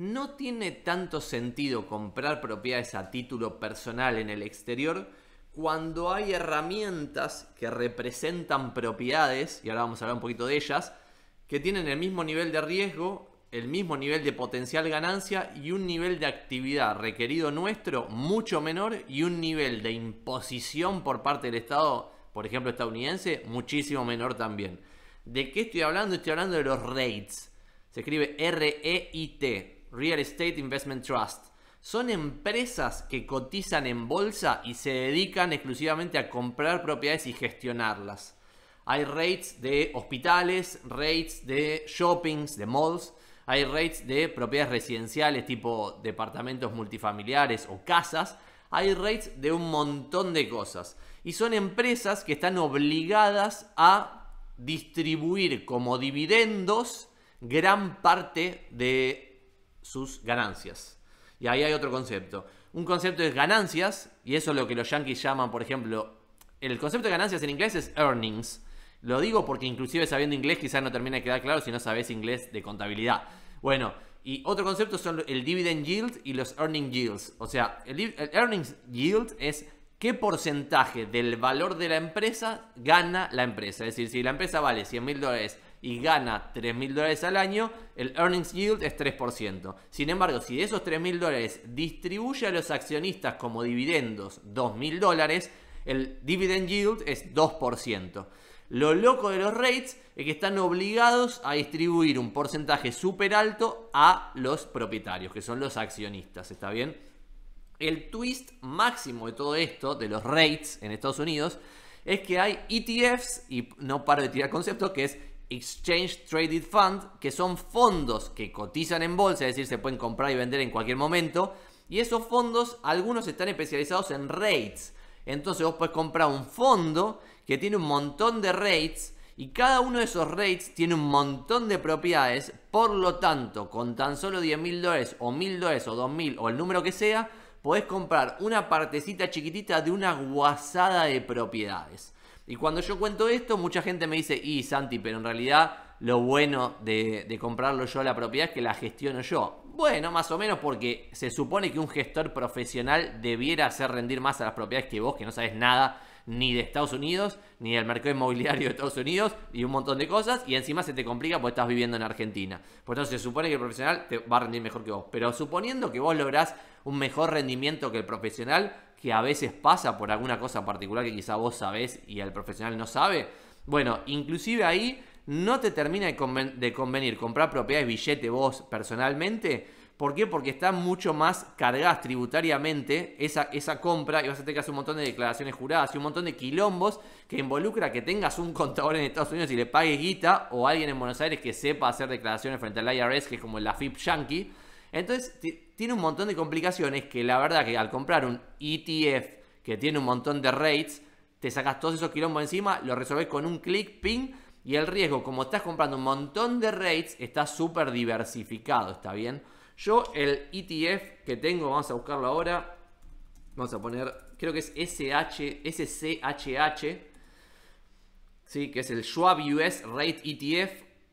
no tiene tanto sentido comprar propiedades a título personal en el exterior cuando hay herramientas que representan propiedades, y ahora vamos a hablar un poquito de ellas, que tienen el mismo nivel de riesgo, el mismo nivel de potencial ganancia y un nivel de actividad requerido nuestro mucho menor y un nivel de imposición por parte del Estado, por ejemplo estadounidense, muchísimo menor también. ¿De qué estoy hablando? Estoy hablando de los rates. Se escribe R-E-I-T Real Estate Investment Trust. Son empresas que cotizan en bolsa y se dedican exclusivamente a comprar propiedades y gestionarlas. Hay rates de hospitales, rates de shoppings, de malls, hay rates de propiedades residenciales tipo departamentos multifamiliares o casas, hay rates de un montón de cosas. Y son empresas que están obligadas a distribuir como dividendos gran parte de sus ganancias. Y ahí hay otro concepto. Un concepto es ganancias, y eso es lo que los yankees llaman, por ejemplo, el concepto de ganancias en inglés es earnings. Lo digo porque inclusive sabiendo inglés quizás no termina de quedar claro si no sabes inglés de contabilidad. Bueno, y otro concepto son el dividend yield y los earning yields. O sea, el, earnings yield es qué porcentaje del valor de la empresa gana la empresa. Es decir, si la empresa vale 100 mil dólares y gana 3000 dólares al año, el earnings yield es 3%. Sin embargo, si de esos 3000 dólares distribuye a los accionistas como dividendos 2000 dólares, el dividend yield es 2%. Lo loco de los rates es que están obligados a distribuir un porcentaje súper alto a los propietarios, que son los accionistas, ¿está bien? El twist máximo de todo esto, de los rates en Estados Unidos, es que hay ETFs, y no paro de tirar concepto, que es Exchange Traded Fund, que son fondos que cotizan en bolsa, es decir, se pueden comprar y vender en cualquier momento. Y esos fondos, algunos están especializados en rates. Entonces vos puedes comprar un fondo que tiene un montón de rates y cada uno de esos rates tiene un montón de propiedades. Por lo tanto, con tan solo 10.000 mil dólares o mil dólares o dos mil o el número que sea, podés comprar una partecita chiquitita de una guasada de propiedades. Y cuando yo cuento esto, mucha gente me dice, y Santi, pero en realidad lo bueno de, comprarlo yo la propiedad es que la gestiono yo. Bueno, más o menos porque se supone que un gestor profesional debiera hacer rendir más a las propiedades que vos, que no sabes nada ni de Estados Unidos, ni del mercado inmobiliario de Estados Unidos, y un montón de cosas, y encima se te complica porque estás viviendo en Argentina. Por eso se supone que el profesional te va a rendir mejor que vos. Pero suponiendo que vos lográs un mejor rendimiento que el profesional, que a veces pasa por alguna cosa particular que quizá vos sabés y el profesional no sabe, bueno, inclusive ahí no te termina de, convenir comprar propiedades billete vos personalmente. ¿Por qué? Porque está mucho más cargadas tributariamente esa, compra y vas a tener que hacer un montón de declaraciones juradas y un montón de quilombos que involucra que tengas un contador en Estados Unidos y le pagues guita o alguien en Buenos Aires que sepa hacer declaraciones frente al IRS, que es como la AFIP Yankee. Entonces tiene un montón de complicaciones que la verdad que al comprar un ETF que tiene un montón de rates, te sacas todos esos quilombos encima, lo resolves con un clic, ping, y el riesgo, como estás comprando un montón de rates, está súper diversificado, ¿está bien? Yo el ETF que tengo, vamos a buscarlo ahora, vamos a poner, creo que es SH, SCHH, ¿sí? que es el Schwab US Rate ETF,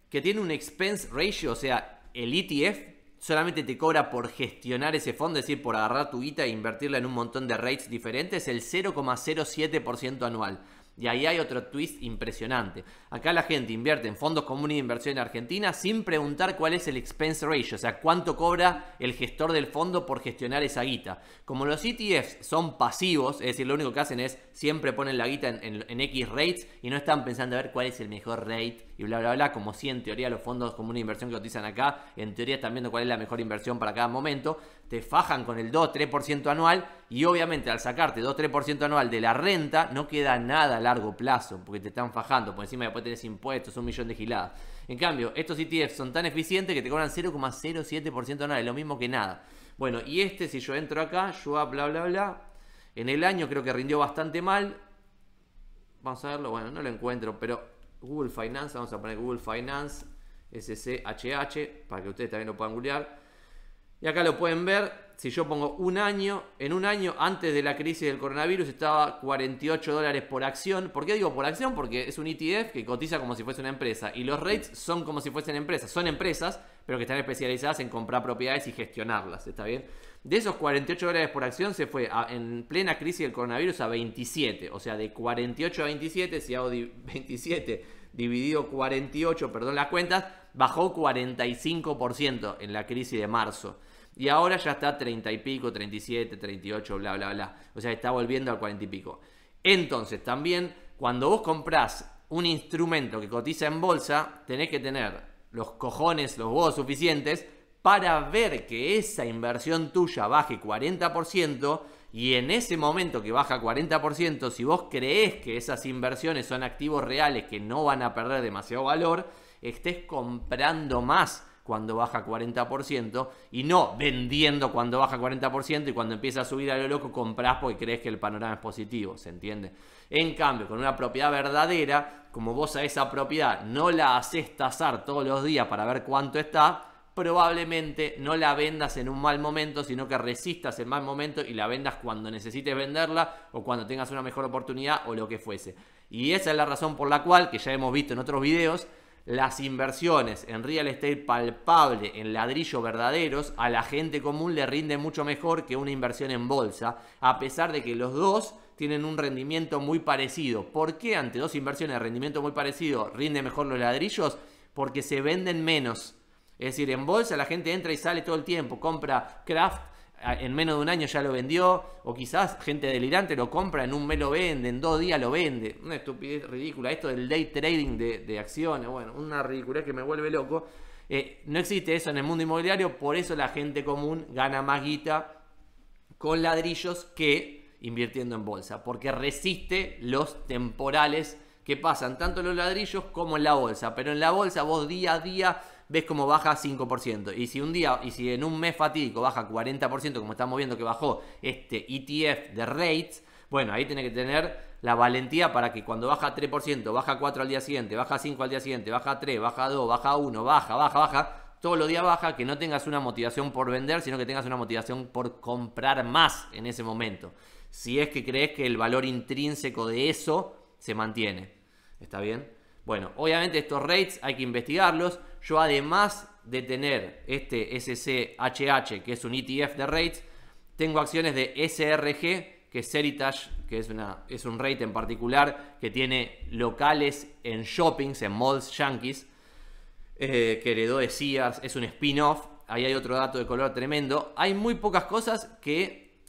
que tiene un expense ratio, o sea, el ETF solamente te cobra por gestionar ese fondo, es decir, por agarrar tu guita e invertirla en un montón de rates diferentes, el 0,07% anual. Y ahí hay otro twist impresionante. Acá la gente invierte en fondos comunes de inversión en Argentina sin preguntar cuál es el expense ratio, o sea, cuánto cobra el gestor del fondo por gestionar esa guita. Como los ETFs son pasivos, es decir, lo único que hacen es siempre ponen la guita en, X rates y no están pensando a ver cuál es el mejor rate y bla, bla, bla, como si en teoría los fondos comunes de inversión que cotizan acá, en teoría están viendo cuál es la mejor inversión para cada momento, te fajan con el 2, 3% anual y obviamente al sacarte 2-3% anual de la renta no queda nada a largo plazo porque te están fajando, por encima después tenés impuestos, un millón de giladas. En cambio, estos ETFs son tan eficientes que te cobran 0,07% anual, es lo mismo que nada. Bueno, y este si yo entro acá, yo bla bla bla, en el año creo que rindió bastante mal. Vamos a verlo, bueno, no lo encuentro, pero Google Finance, vamos a poner Google Finance SCHH para que ustedes también lo puedan googlear. Y acá lo pueden ver, si yo pongo un año, en un año antes de la crisis del coronavirus estaba 48 dólares por acción. ¿Por qué digo por acción? Porque es un ETF que cotiza como si fuese una empresa y los rates son como si fuesen empresas. Son empresas, pero que están especializadas en comprar propiedades y gestionarlas. ¿Está bien? De esos 48 dólares por acción se fue en plena crisis del coronavirus a 27. O sea, de 48 a 27, si hago 27 dividido 48, perdón las cuentas, bajó 45% en la crisis de marzo. Y ahora ya está 30 y pico, 37, 38, bla, bla, bla. O sea, está volviendo al 40 y pico. Entonces, también cuando vos comprás un instrumento que cotiza en bolsa, tenés que tener los cojones, los huevos suficientes para ver que esa inversión tuya baje 40% y en ese momento que baja 40%, si vos crees que esas inversiones son activos reales que no van a perder demasiado valor, estés comprando más cuando baja 40% y no vendiendo cuando baja 40% y cuando empieza a subir a lo loco compras porque crees que el panorama es positivo, ¿se entiende? En cambio, con una propiedad verdadera, como vos a esa propiedad no la haces tasar todos los días para ver cuánto está, probablemente no la vendas en un mal momento, sino que resistas el mal momento y la vendas cuando necesites venderla o cuando tengas una mejor oportunidad o lo que fuese. Y esa es la razón por la cual, que ya hemos visto en otros videos, las inversiones en real estate palpable, en ladrillos verdaderos, a la gente común le rinde mucho mejor que una inversión en bolsa, a pesar de que los dos tienen un rendimiento muy parecido. ¿Por qué ante dos inversiones de rendimiento muy parecido rinde mejor los ladrillos? Porque se venden menos. Es decir, en bolsa la gente entra y sale todo el tiempo, compra craft en menos de un año ya lo vendió, o quizás gente delirante lo compra, en un mes lo vende, en dos días lo vende. Una estupidez ridícula. Esto del day trading de, acciones, bueno, una ridiculez que me vuelve loco. Eh, no existe eso en el mundo inmobiliario, por eso la gente común gana más guita con ladrillos que invirtiendo en bolsa, porque resiste los temporales que pasan, tanto los ladrillos como en la bolsa. Pero en la bolsa vos día a día ves cómo baja 5%. Y si un día, y si en un mes fatídico baja 40%, como estamos viendo que bajó este ETF de rates, bueno, ahí tiene que tener la valentía para que cuando baja 3%, baja 4 al día siguiente, baja 5 al día siguiente, baja 3, baja 2, baja 1, baja, baja, baja, todos los días baja, que no tengas una motivación por vender, sino que tengas una motivación por comprar más en ese momento. Si es que crees que el valor intrínseco de eso se mantiene. ¿Está bien? Bueno, obviamente estos rates hay que investigarlos. Yo además de tener este SCHH, que es un ETF de rates, tengo acciones de SRG, que es Heritage, que es, una, es un rate en particular que tiene locales en shoppings, en malls yankees, eh, que heredó de Sears, es un spin-off. Ahí hay otro dato de color tremendo. Hay muy pocas cosas que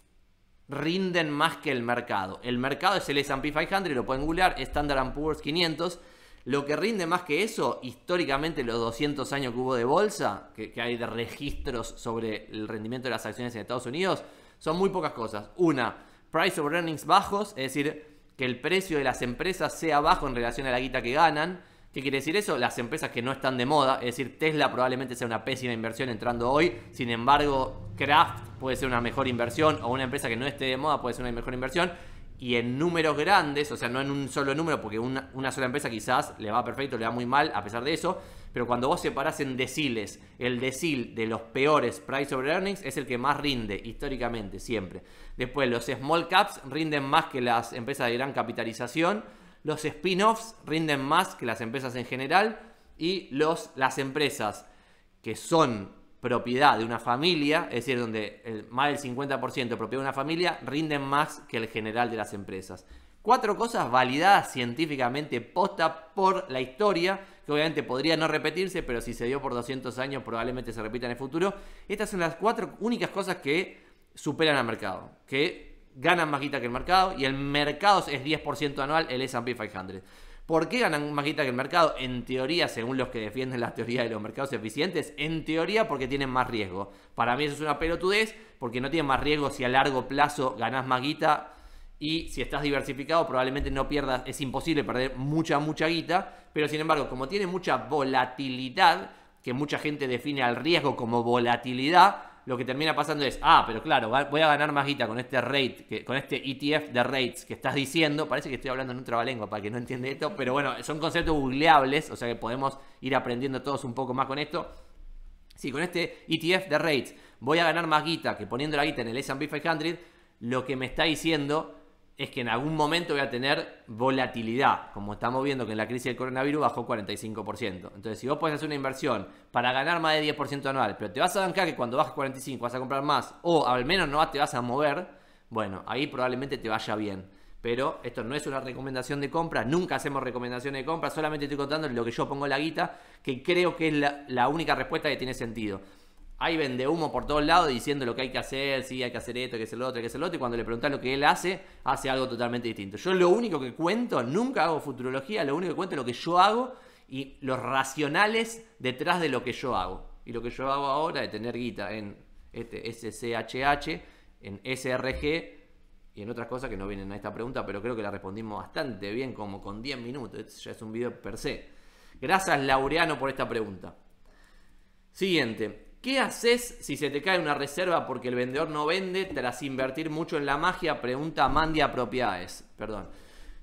rinden más que el mercado. El mercado es el S&P 500, lo pueden googlear, Standard Poor's 500 lo que rinde más que eso, históricamente los 200 años que hubo de bolsa, que, hay de registros sobre el rendimiento de las acciones en Estados Unidos, son muy pocas cosas. Una, price of earnings bajos, es decir, que el precio de las empresas sea bajo en relación a la guita que ganan. ¿Qué quiere decir eso? Las empresas que no están de moda, es decir, Tesla probablemente sea una pésima inversión entrando hoy, sin embargo, Kraft puede ser una mejor inversión o una empresa que no esté de moda puede ser una mejor inversión y en números grandes, o sea, no en un solo número, porque una, sola empresa quizás le va perfecto, le va muy mal, a pesar de eso, pero cuando vos separás en deciles, el decil de los peores price over earnings es el que más rinde históricamente, siempre. Después, los small caps rinden más que las empresas de gran capitalización, los spin-offs rinden más que las empresas en general y los, las empresas que son propiedad de una familia, es decir, donde el, más del 50% de propiedad de una familia rinden más que el general de las empresas. Cuatro cosas validadas científicamente posta por la historia, que obviamente podría no repetirse, pero si se dio por 200 años probablemente se repita en el futuro. Estas son las cuatro únicas cosas que superan al mercado, que ganan más guita que el mercado y el mercado es 10% anual, el S&P 500. ¿Por qué ganan más guita que el mercado? En teoría, según los que defienden la teoría de los mercados eficientes, en teoría porque tienen más riesgo. Para mí eso es una pelotudez, porque no tienen más riesgo si a largo plazo ganas más guita y si estás diversificado probablemente no pierdas, es imposible perder mucha, mucha guita, pero sin embargo, como tiene mucha volatilidad, que mucha gente define al riesgo como volatilidad, lo que termina pasando es, ah, pero claro, voy a ganar más guita con este rate, con este ETF de rates que estás diciendo. Parece que estoy hablando en un trabalengua para que no entiende esto, pero bueno, son conceptos googleables, o sea que podemos ir aprendiendo todos un poco más con esto. Sí, con este ETF de rates voy a ganar más guita que poniendo la guita en el S&P 500, lo que me está diciendo es que en algún momento voy a tener volatilidad, como estamos viendo que en la crisis del coronavirus bajó 45%. Entonces, si vos podés hacer una inversión para ganar más de 10% anual, pero te vas a bancar que cuando bajes 45 vas a comprar más o al menos no te vas a mover, bueno, ahí probablemente te vaya bien. Pero esto no es una recomendación de compra, nunca hacemos recomendaciones de compra, solamente estoy contando lo que yo pongo en la guita, que creo que es la única respuesta que tiene sentido. Hay vende humo por todos lados diciendo lo que hay que hacer, si hay que hacer esto, que es el otro, que es el otro, y cuando le preguntas lo que él hace, hace algo totalmente distinto. Yo lo único que cuento, nunca hago futurología, lo único que cuento es lo que yo hago y los racionales detrás de lo que yo hago. Y lo que yo hago ahora es tener guita en este SCHH, en SRG, y en otras cosas que no vienen a esta pregunta, pero creo que la respondimos bastante bien, como con 10 minutos. ya es un video per se. Gracias, Laureano, por esta pregunta. Siguiente. ¿Qué haces si se te cae una reserva porque el vendedor no vende tras invertir mucho en la magia? Pregunta Mandia Propiedades. Perdón.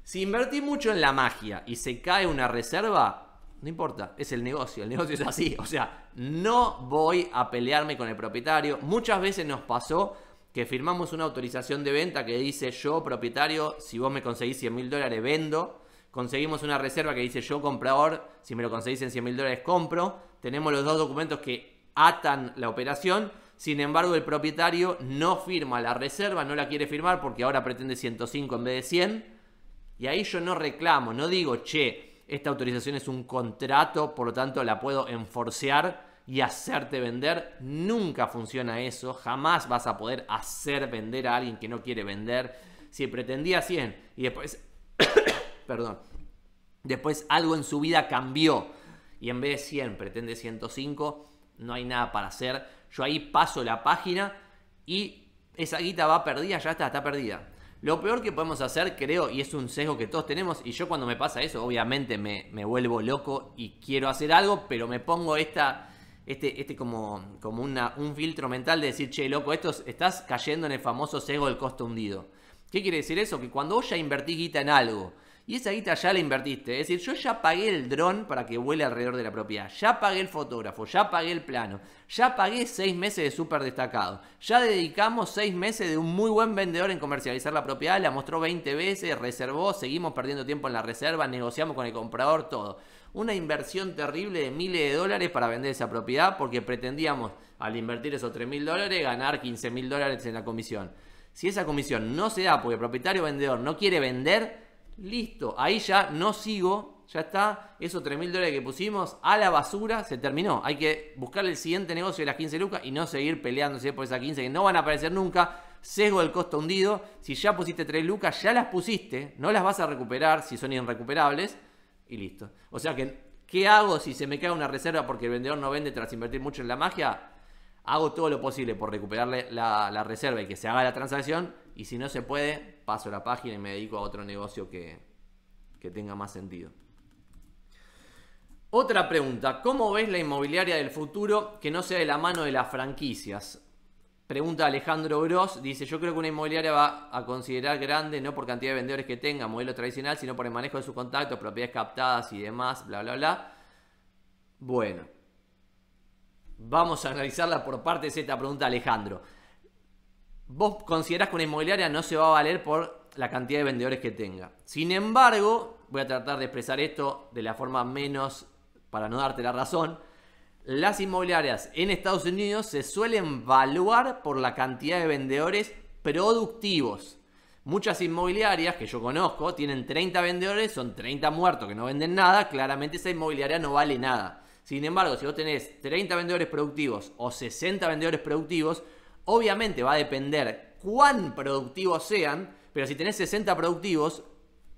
Si invertí mucho en la magia y se cae una reserva, no importa, es el negocio, el negocio es así. O sea, no voy a pelearme con el propietario. Muchas veces nos pasó que firmamos una autorización de venta que dice yo, propietario, si vos me conseguís 100 mil dólares, vendo. Conseguimos una reserva que dice yo, comprador, si me lo conseguís en 100 mil dólares, compro. Tenemos los dos documentos que atan la operación. Sin embargo, el propietario no firma la reserva, no la quiere firmar porque ahora pretende 105 en vez de 100. Y ahí yo no reclamo, no digo, che, esta autorización es un contrato, por lo tanto la puedo enforcear y hacerte vender. Nunca funciona eso, jamás vas a poder hacer vender a alguien que no quiere vender. Si pretendía 100 y después, perdón, después algo en su vida cambió y en vez de 100 pretende 105, no hay nada para hacer. Yo ahí paso la página y esa guita va perdida, ya está, está perdida. Lo peor que podemos hacer, creo, y es un sesgo que todos tenemos, y yo cuando me pasa eso, obviamente me, vuelvo loco y quiero hacer algo, pero me pongo esta, este, este como, como una, un filtro mental de decir, che, loco, esto estás cayendo en el famoso sesgo del costo hundido. ¿Qué quiere decir eso? Que cuando vos ya invertís guita en algo, y esa guita ya la invertiste. Es decir, yo ya pagué el dron para que vuele alrededor de la propiedad. Ya pagué el fotógrafo, ya pagué el plano. Ya pagué seis meses de súper destacado. Ya dedicamos seis meses de un muy buen vendedor en comercializar la propiedad. La mostró 20 veces, reservó, seguimos perdiendo tiempo en la reserva, negociamos con el comprador, todo. Una inversión terrible de miles de dólares para vender esa propiedad porque pretendíamos, al invertir esos 3.000 mil dólares, ganar 15 mil dólares en la comisión. Si esa comisión no se da porque el propietario vendedor no quiere vender, Listo, ahí ya no sigo, ya está, esos 3000 mil dólares que pusimos a la basura, se terminó. Hay que buscar el siguiente negocio de las 15 lucas y no seguir peleándose por esas 15 que no van a aparecer nunca. Sesgo del costo hundido, si ya pusiste 3 lucas, ya las pusiste, no las vas a recuperar si son irrecuperables y listo. O sea que, ¿qué hago si se me cae una reserva porque el vendedor no vende tras invertir mucho en la magia? hago todo lo posible por recuperarle la, reserva y que se haga la transacción, y si no se puede, paso la página y me dedico a otro negocio que, que tenga más sentido. Otra pregunta, ¿cómo ves la inmobiliaria del futuro que no sea de la mano de las franquicias? Pregunta Alejandro Gross, dice, yo creo que una inmobiliaria va a considerar grande no por cantidad de vendedores que tenga, modelo tradicional, sino por el manejo de sus contactos, propiedades captadas y demás, bla, bla, bla. Bueno, Vamos a analizarla por parte de esta pregunta, Alejandro. ¿Vos considerás que una inmobiliaria no se va a valer por la cantidad de vendedores que tenga? Sin embargo, voy a tratar de expresar esto de la forma menos para no darte la razón. Las inmobiliarias en Estados Unidos se suelen valuar por la cantidad de vendedores productivos. Muchas inmobiliarias que yo conozco tienen 30 vendedores, son 30 muertos que no venden nada, claramente esa inmobiliaria no vale nada. Sin embargo, si vos tenés 30 vendedores productivos o 60 vendedores productivos, obviamente va a depender cuán productivos sean, pero si tenés 60 productivos,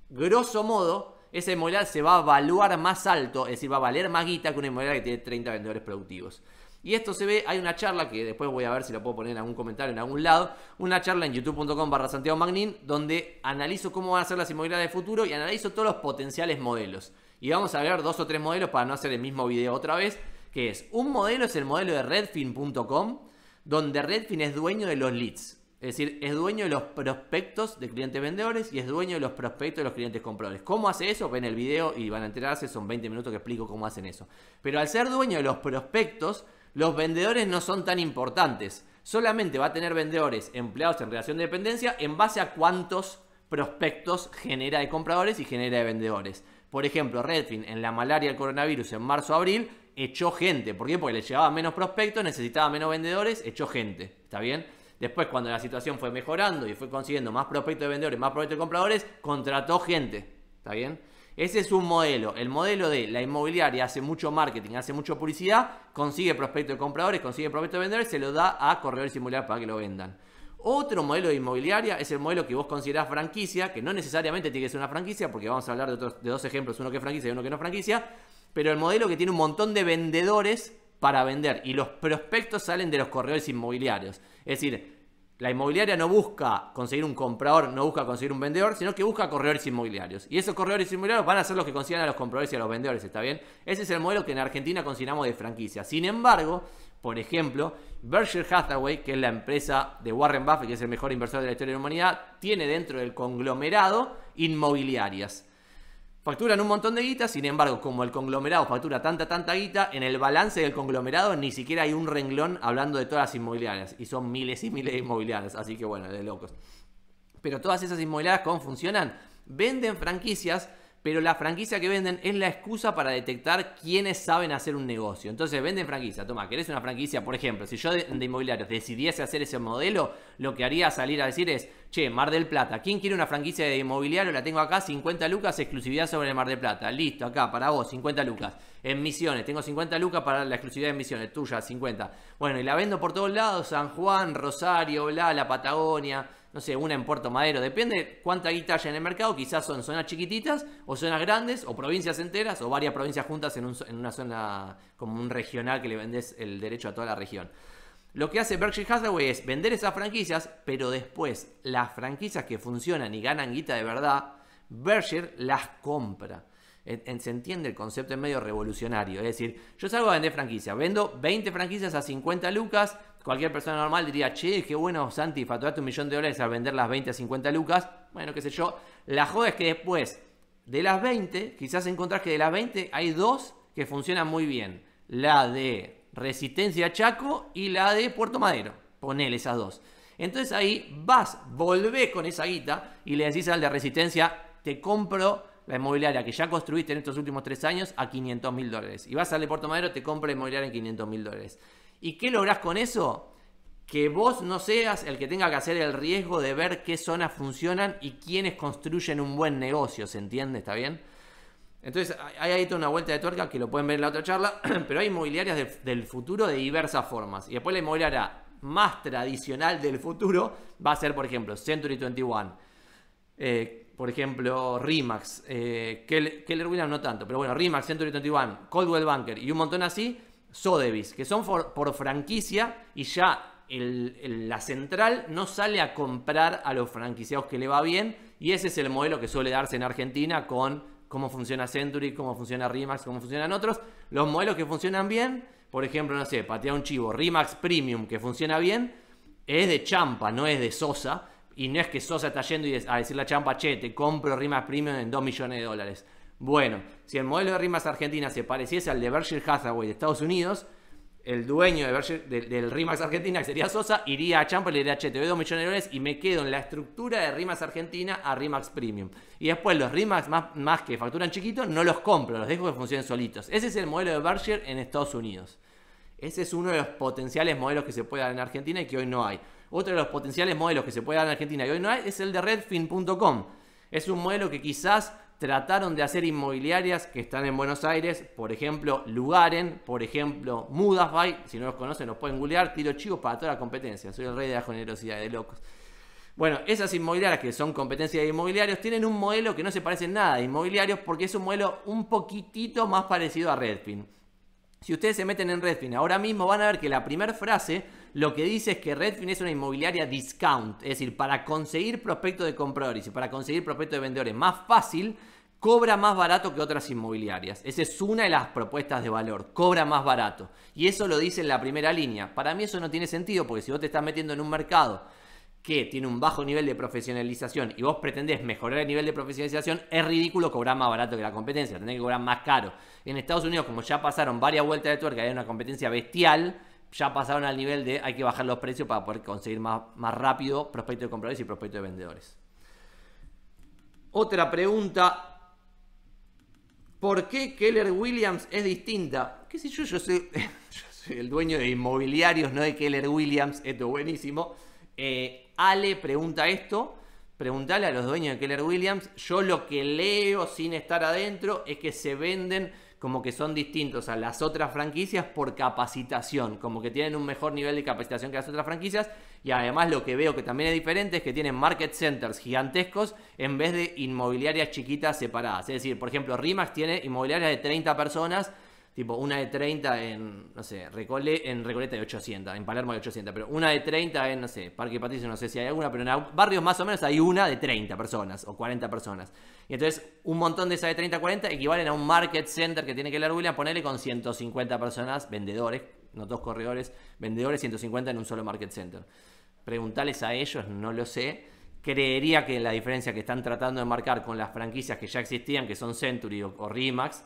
grosso modo, ese inmobiliar se va a evaluar más alto, es decir, va a valer más guita que una inmobiliaria que tiene 30 vendedores productivos. Y esto se ve, hay una charla que después voy a ver si la puedo poner en algún comentario en algún lado, una charla en youtube.com barra Santiago Magnin, donde analizo cómo van a ser las inmobiliarias de futuro y analizo todos los potenciales modelos. Y vamos a ver dos o tres modelos para no hacer el mismo video otra vez, que es, un modelo es el modelo de redfin.com, donde Redfin es dueño de los leads. Es decir, es dueño de los prospectos de clientes vendedores y es dueño de los prospectos de los clientes compradores. ¿Cómo hace eso? Ven el video y van a enterarse, son 20 minutos que explico cómo hacen eso. Pero al ser dueño de los prospectos, los vendedores no son tan importantes. Solamente va a tener vendedores empleados en relación de dependencia en base a cuántos prospectos genera de compradores y genera de vendedores. Por ejemplo, Redfin en la malaria del coronavirus en marzo-abril echó gente. ¿Por qué? Porque le llevaba menos prospectos, necesitaba menos vendedores, echó gente. ¿Está bien? Después, cuando la situación fue mejorando y fue consiguiendo más prospectos de vendedores, más prospectos de compradores, contrató gente. ¿Está bien? Ese es un modelo. El modelo de la inmobiliaria hace mucho marketing, hace mucha publicidad, consigue prospectos de compradores, consigue prospectos de vendedores, se lo da a corredores inmobiliarios para que lo vendan. Otro modelo de inmobiliaria es el modelo que vos considerás franquicia, que no necesariamente tiene que ser una franquicia, porque vamos a hablar de, otros, dos ejemplos, uno que es franquicia y uno que no es franquicia, pero el modelo que tiene un montón de vendedores para vender y los prospectos salen de los corredores inmobiliarios. Es decir, la inmobiliaria no busca conseguir un comprador, no busca conseguir un vendedor, sino que busca corredores inmobiliarios. Y esos corredores inmobiliarios van a ser los que consigan a los compradores y a los vendedores, ¿está bien? Ese es el modelo que en Argentina consideramos de franquicia. Sin embargo, por ejemplo, Berkshire Hathaway, que es la empresa de Warren Buffett, que es el mejor inversor de la historia de la humanidad, tiene dentro del conglomerado inmobiliarias. Facturan un montón de guitas, sin embargo, como el conglomerado factura tanta, tanta guita, en el balance del conglomerado ni siquiera hay un renglón hablando de todas las inmobiliarias. Y son miles y miles de inmobiliarias, así que bueno, de locos. Pero todas esas inmobiliarias, ¿cómo funcionan? Venden franquicias pero la franquicia que venden es la excusa para detectar quiénes saben hacer un negocio. Entonces venden franquicia. Toma, ¿querés una franquicia? Por ejemplo, si yo de, inmobiliarios decidiese hacer ese modelo, lo que haría salir a decir es, che, Mar del Plata, ¿quién quiere una franquicia de inmobiliario? La tengo acá, 50 lucas, exclusividad sobre el Mar del Plata. Listo, acá, para vos, 50 lucas. En Misiones, tengo 50 lucas para la exclusividad de Misiones, tuya, 50. Bueno, y la vendo por todos lados, San Juan, Rosario, la Patagonia no sé, una en Puerto Madero, depende cuánta guita haya en el mercado, quizás son zonas chiquititas o zonas grandes o provincias enteras o varias provincias juntas en, una zona como un regional que le vendes el derecho a toda la región. Lo que hace Berkshire Hathaway es vender esas franquicias, pero después las franquicias que funcionan y ganan guita de verdad, Berkshire las compra. se entiende el concepto en medio revolucionario. Es decir, yo salgo a vender franquicias, vendo 20 franquicias a 50 lucas, Cualquier persona normal diría, che, qué bueno, Santi, facturaste un millón de dólares al vender las 20 a 50 lucas. Bueno, qué sé yo. La joda es que después de las 20, quizás encontrás que de las 20 hay dos que funcionan muy bien. La de Resistencia Chaco y la de Puerto Madero. Ponele esas dos. Entonces ahí vas, volvés con esa guita y le decís al de Resistencia, te compro la inmobiliaria que ya construiste en estos últimos tres años a 500 mil dólares. Y vas al de Puerto Madero, te compra la inmobiliaria en 500 mil dólares. ¿Y qué lográs con eso? Que vos no seas el que tenga que hacer el riesgo de ver qué zonas funcionan y quiénes construyen un buen negocio, ¿se entiende? ¿Está bien? Entonces, hay ahí toda una vuelta de tuerca que lo pueden ver en la otra charla, pero hay inmobiliarias del futuro de diversas formas. Y después la inmobiliaria más tradicional del futuro va a ser, por ejemplo, Century 21, eh, por ejemplo, Remax, eh, Keller, no tanto, pero bueno, Remax, Century 21, Coldwell Banker y un montón así, Sodevis, que son por franquicia y ya la central no sale a comprar a los franquiciados que le va bien y ese es el modelo que suele darse en Argentina con cómo funciona Century, cómo funciona Rimax, cómo funcionan otros. Los modelos que funcionan bien, por ejemplo, no sé, patea un chivo, Rimax Premium que funciona bien, es de Champa, no es de Sosa. Y no es que Sosa está yendo a decirle a Champa, che, te compro Rimax Premium en 2 millones de dólares. Bueno, si el modelo de Rimas Argentina se pareciese al de Berkshire Hathaway de Estados Unidos, el dueño de del RIMAX Argentina, que sería Sosa, iría a Champa y le diría, che, te doy 2 millones de dólares y me quedo en la estructura de Rimas Argentina a RIMAX Premium. Y después los RIMAX más, que facturan chiquitos, no los compro, los dejo que funcionen solitos. Ese es el modelo de Berkshire en Estados Unidos. Ese es uno de los potenciales modelos que se puede dar en Argentina y que hoy no hay. Otro de los potenciales modelos que se puede dar en Argentina y hoy no hay es el de redfin.com. Es un modelo que quizás trataron de hacer inmobiliarias que están en Buenos Aires, por ejemplo, Lugaren, por ejemplo, Mudafy, si no los conocen, los pueden googlear, tiro chivos para toda la competencia, soy el rey de la generosidad de locos. Bueno, esas inmobiliarias que son competencia de inmobiliarios tienen un modelo que no se parece nada a inmobiliarios porque es un modelo un poquitito más parecido a Redfin. Si ustedes se meten en Redfin ahora mismo van a ver que la primera frase lo que dice es que Redfin es una inmobiliaria discount, es decir, para conseguir prospectos de compradores y para conseguir prospectos de vendedores más fácil, cobra más barato que otras inmobiliarias. Esa es una de las propuestas de valor, cobra más barato. Y eso lo dice en la primera línea. Para mí eso no tiene sentido, porque si vos te estás metiendo en un mercado que tiene un bajo nivel de profesionalización y vos pretendés mejorar el nivel de profesionalización, es ridículo cobrar más barato que la competencia, tenés que cobrar más caro. En Estados Unidos, como ya pasaron varias vueltas de tuerca, hay una competencia bestial, ya pasaron al nivel de hay que bajar los precios para poder conseguir más, rápido prospectos de compradores y prospectos de vendedores. Otra pregunta. ¿Por qué Keller Williams es distinta? ¿Qué sé yo? Yo soy, el dueño de inmobiliarios, no de Keller Williams. Esto es buenísimo. Eh, Ale pregunta esto. pregúntale a los dueños de Keller Williams. Yo lo que leo sin estar adentro es que se venden como que son distintos a las otras franquicias por capacitación, como que tienen un mejor nivel de capacitación que las otras franquicias y además lo que veo que también es diferente es que tienen market centers gigantescos en vez de inmobiliarias chiquitas separadas. Es decir, por ejemplo, RIMAX tiene inmobiliarias de 30 personas Tipo, una de 30 en, no sé, en Recoleta de 800, en Palermo de 800, pero una de 30 en, no sé, Parque Patricio, no sé si hay alguna, pero en barrios más o menos hay una de 30 personas o 40 personas. Y entonces, un montón de esas de 30, 40 equivalen a un market center que tiene que leer William, ponerle con 150 personas, vendedores, no dos corredores, vendedores 150 en un solo market center. Preguntarles a ellos, no lo sé. Creería que la diferencia que están tratando de marcar con las franquicias que ya existían, que son Century o, o Remax,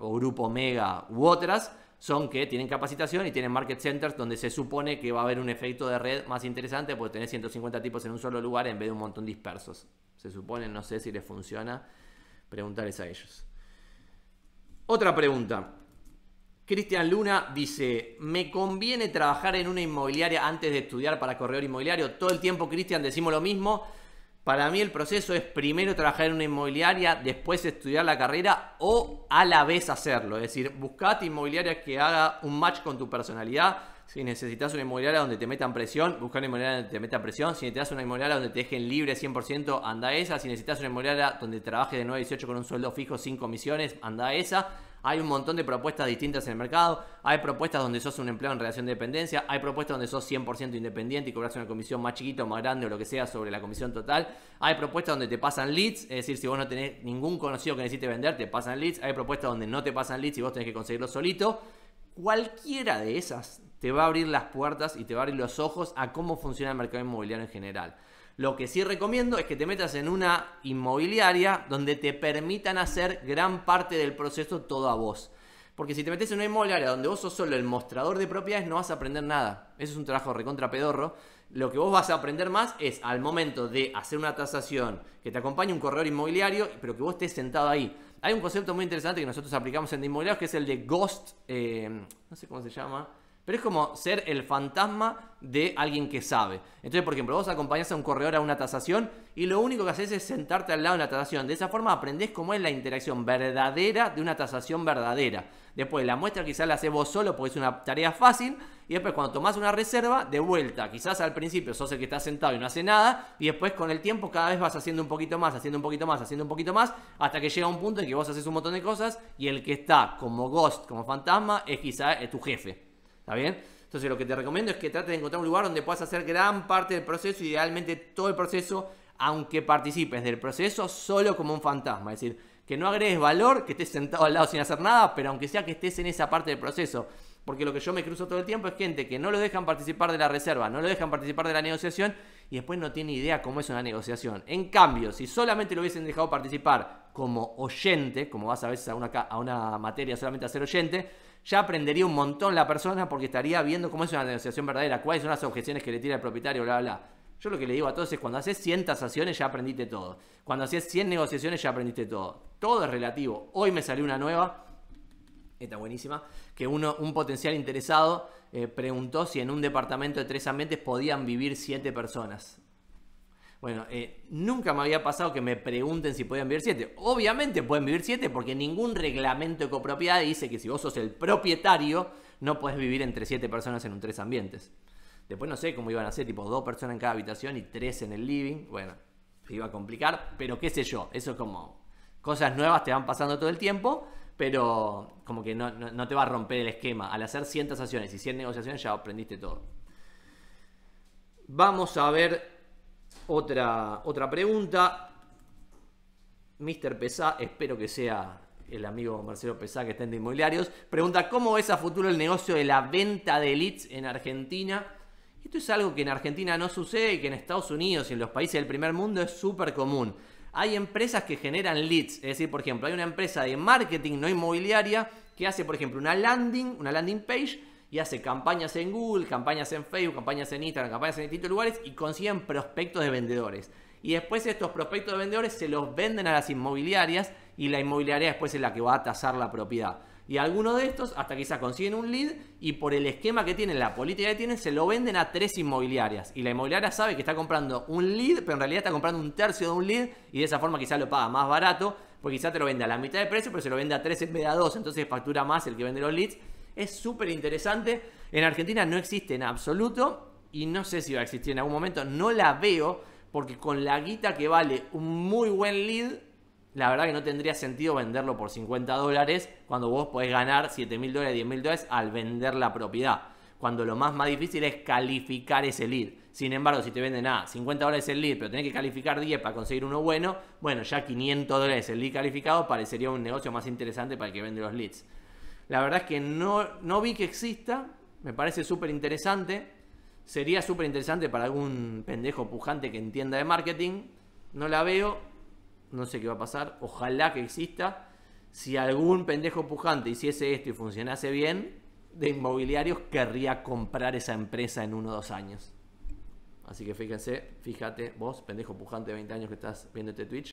o Grupo Mega u otras, son que tienen capacitación y tienen market centers donde se supone que va a haber un efecto de red más interesante porque tener 150 tipos en un solo lugar en vez de un montón dispersos. Se supone, no sé si les funciona, preguntarles a ellos. Otra pregunta. Cristian Luna dice, ¿me conviene trabajar en una inmobiliaria antes de estudiar para corredor inmobiliario? Todo el tiempo, Cristian, decimos lo mismo. Para mí el proceso es primero trabajar en una inmobiliaria, después estudiar la carrera o a la vez hacerlo. Es decir, buscate inmobiliaria que haga un match con tu personalidad. Si necesitas una inmobiliaria donde te metan presión, busca una inmobiliaria donde te metan presión. Si necesitas una inmobiliaria donde te dejen libre 100%, anda esa. Si necesitas una inmobiliaria donde trabajes de 9 a 18 con un sueldo fijo sin comisiones, anda esa. Hay un montón de propuestas distintas en el mercado. Hay propuestas donde sos un empleado en relación de dependencia. Hay propuestas donde sos 100% independiente y cobras una comisión más chiquita o más grande o lo que sea sobre la comisión total. Hay propuestas donde te pasan leads. Es decir, si vos no tenés ningún conocido que necesite vender, te pasan leads. Hay propuestas donde no te pasan leads y vos tenés que conseguirlo solito. Cualquiera de esas te va a abrir las puertas y te va a abrir los ojos a cómo funciona el mercado inmobiliario en general. Lo que sí recomiendo es que te metas en una inmobiliaria donde te permitan hacer gran parte del proceso todo a vos. Porque si te metes en una inmobiliaria donde vos sos solo el mostrador de propiedades, no vas a aprender nada. Eso es un trabajo recontra pedorro. Lo que vos vas a aprender más es al momento de hacer una tasación, que te acompañe un corredor inmobiliario, pero que vos estés sentado ahí. Hay un concepto muy interesante que nosotros aplicamos en inmobiliarios que es el de ghost, eh, no sé cómo se llama, pero es como ser el fantasma de alguien que sabe. Entonces, por ejemplo, vos acompañás a un corredor a una tasación y lo único que haces es sentarte al lado de una tasación. De esa forma aprendés cómo es la interacción verdadera de una tasación verdadera. Después, la muestra quizás la haces vos solo porque es una tarea fácil. Y después, cuando tomás una reserva, de vuelta. Quizás al principio sos el que está sentado y no hace nada. Y después, con el tiempo, cada vez vas haciendo un poquito más, haciendo un poquito más, haciendo un poquito más. Hasta que llega un punto en que vos haces un montón de cosas y el que está como ghost, como fantasma, es quizás eh, tu jefe. ¿Está bien? Entonces lo que te recomiendo es que trates de encontrar un lugar donde puedas hacer gran parte del proceso, idealmente todo el proceso, aunque participes del proceso solo como un fantasma. Es decir, que no agregues valor, que estés sentado al lado sin hacer nada, pero aunque sea que estés en esa parte del proceso. Porque lo que yo me cruzo todo el tiempo es gente que no lo dejan participar de la reserva, no lo dejan participar de la negociación y después no tiene idea cómo es una negociación. En cambio, si solamente lo hubiesen dejado participar como oyente, como vas a veces a una, a una materia solamente a ser oyente, ya aprendería un montón la persona porque estaría viendo cómo es una negociación verdadera, cuáles son las objeciones que le tira el propietario, bla, bla. Yo lo que le digo a todos es, cuando haces 100 tasaciones ya aprendiste todo. Cuando haces 100 negociaciones ya aprendiste todo. Todo es relativo. Hoy me salió una nueva, esta buenísima, que uno, un potencial interesado eh, preguntó si en un departamento de tres ambientes podían vivir siete personas. Bueno, eh, nunca me había pasado que me pregunten si podían vivir siete. Obviamente pueden vivir siete porque ningún reglamento de copropiedad dice que si vos sos el propietario no puedes vivir entre siete personas en un tres ambientes. Después no sé cómo iban a ser, tipo dos personas en cada habitación y tres en el living. Bueno, iba a complicar, pero qué sé yo, eso es como cosas nuevas te van pasando todo el tiempo, pero como que no, te va a romper el esquema. Al hacer 100 acciones y 100 negociaciones ya aprendiste todo. Vamos a ver otra, otra pregunta. Mr. Pesá, espero que sea el amigo Marcelo Pesá que está en Inmobiliarios, pregunta cómo ves a futuro el negocio de la venta de leads en Argentina. Esto es algo que en Argentina no sucede y que en Estados Unidos y en los países del primer mundo es súper común. Hay empresas que generan leads, es decir, por ejemplo, hay una empresa de marketing no inmobiliaria que hace, por ejemplo, una landing, una landing page y hace campañas en Google, campañas en Facebook, campañas en Instagram, campañas en distintos lugares y consiguen prospectos de vendedores. Y después estos prospectos de vendedores se los venden a las inmobiliarias y la inmobiliaria después es la que va a tasar la propiedad. Y algunos de estos hasta quizás consiguen un lead y por el esquema que tienen, la política que tienen, se lo venden a tres inmobiliarias. Y la inmobiliaria sabe que está comprando un lead, pero en realidad está comprando un tercio de un lead y de esa forma quizás lo paga más barato, porque quizás te lo vende a la mitad de precio, pero se lo vende a tres en vez de a dos. Entonces factura más el que vende los leads es súper interesante. En Argentina no existe en absoluto y no sé si va a existir en algún momento. No la veo porque con la guita que vale un muy buen lead, la verdad que no tendría sentido venderlo por 50 dólares cuando vos podés ganar 7.000 mil dólares, 10 dólares al vender la propiedad. Cuando lo más, más difícil es calificar ese lead. Sin embargo, si te venden ah, a 50 dólares el lead, pero tenés que calificar 10 para conseguir uno bueno, bueno, ya 500 dólares el lead calificado parecería un negocio más interesante para el que vende los leads. La verdad es que no, no vi que exista, me parece súper interesante. Sería súper interesante para algún pendejo pujante que entienda de marketing. No la veo, no sé qué va a pasar, ojalá que exista. Si algún pendejo pujante hiciese esto y funcionase bien, de inmobiliarios querría comprar esa empresa en uno o dos años. Así que fíjense, fíjate, vos, pendejo pujante de 20 años que estás viendo este Twitch,